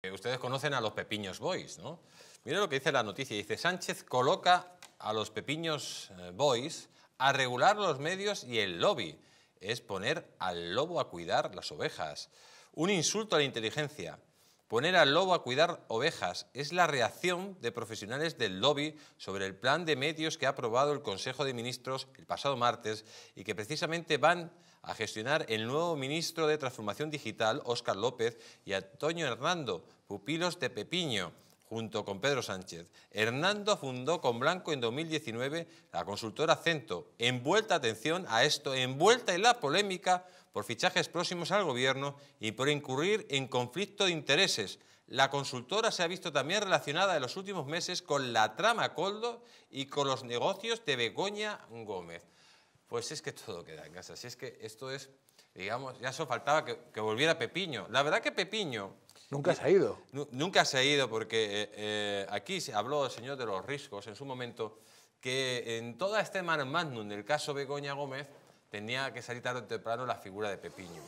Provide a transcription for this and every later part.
Eh, ustedes conocen a los Pepiños Boys, ¿no? Mira lo que dice la noticia. Dice, Sánchez coloca a los Pepiños eh, Boys a regular los medios y el lobby. Es poner al lobo a cuidar las ovejas. Un insulto a la inteligencia. Poner al lobo a cuidar ovejas es la reacción de profesionales del lobby sobre el plan de medios que ha aprobado el Consejo de Ministros el pasado martes y que precisamente van a gestionar el nuevo ministro de Transformación Digital, Óscar López, y Antonio Hernando, pupilos de Pepiño Junto con Pedro Sánchez, Hernando fundó con Blanco en 2019 la consultora Cento, envuelta, atención a esto, envuelta en la polémica por fichajes próximos al gobierno y por incurrir en conflicto de intereses. La consultora se ha visto también relacionada en los últimos meses con la trama Coldo y con los negocios de Begoña Gómez. Pues es que todo queda en casa, si es que esto es, digamos, ya eso faltaba que, volviera Pepiño. La verdad que Pepiño Nunca se ha ido. Nunca se ha ido porque eh, eh, aquí se habló el señor de los riscos en su momento que en toda este en magnum del caso Begoña Gómez tenía que salir tarde o temprano la figura de Pepiño.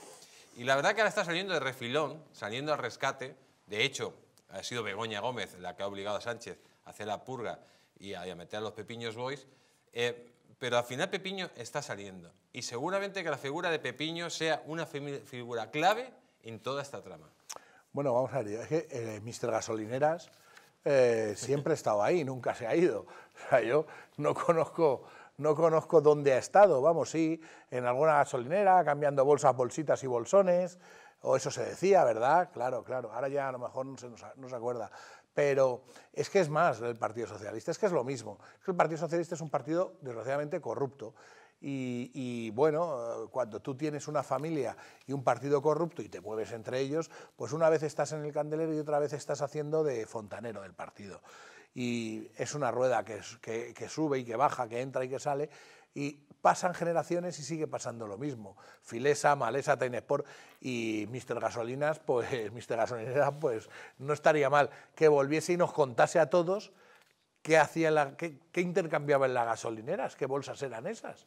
Y la verdad que ahora está saliendo de refilón, saliendo al rescate. De hecho, ha sido Begoña Gómez la que ha obligado a Sánchez a hacer la purga y a, meter a los Pepiños Boys. Eh, pero al final Pepiño está saliendo. Y seguramente que la figura de Pepiño sea una figura clave en toda esta trama. Bueno, vamos a ver, es que el eh, Mister Gasolineras eh, siempre ha estado ahí, nunca se ha ido. O sea, yo no conozco, no conozco dónde ha estado, vamos, sí, en alguna gasolinera, cambiando bolsas, bolsitas y bolsones, o eso se decía, ¿verdad? Claro, claro, ahora ya a lo mejor no se, no acuerda. Pero es que es más del Partido Socialista, es que es lo mismo. Es que el Partido Socialista es un partido, desgraciadamente, corrupto. Y, bueno, cuando tú tienes una familia y un partido corrupto y te mueves entre ellos, pues una vez estás en el candelero y otra vez estás haciendo de fontanero del partido. Y es una rueda que, sube y que baja, que entra y que sale. Y pasan generaciones y sigue pasando lo mismo. Filesa, Malesa, Tainesport y Mr. Gasolinas, pues Mister Gasolinas, pues no estaría mal que volviese y nos contase a todos ¿Qué, hacía la, intercambiaban las gasolineras? ¿Qué bolsas eran esas?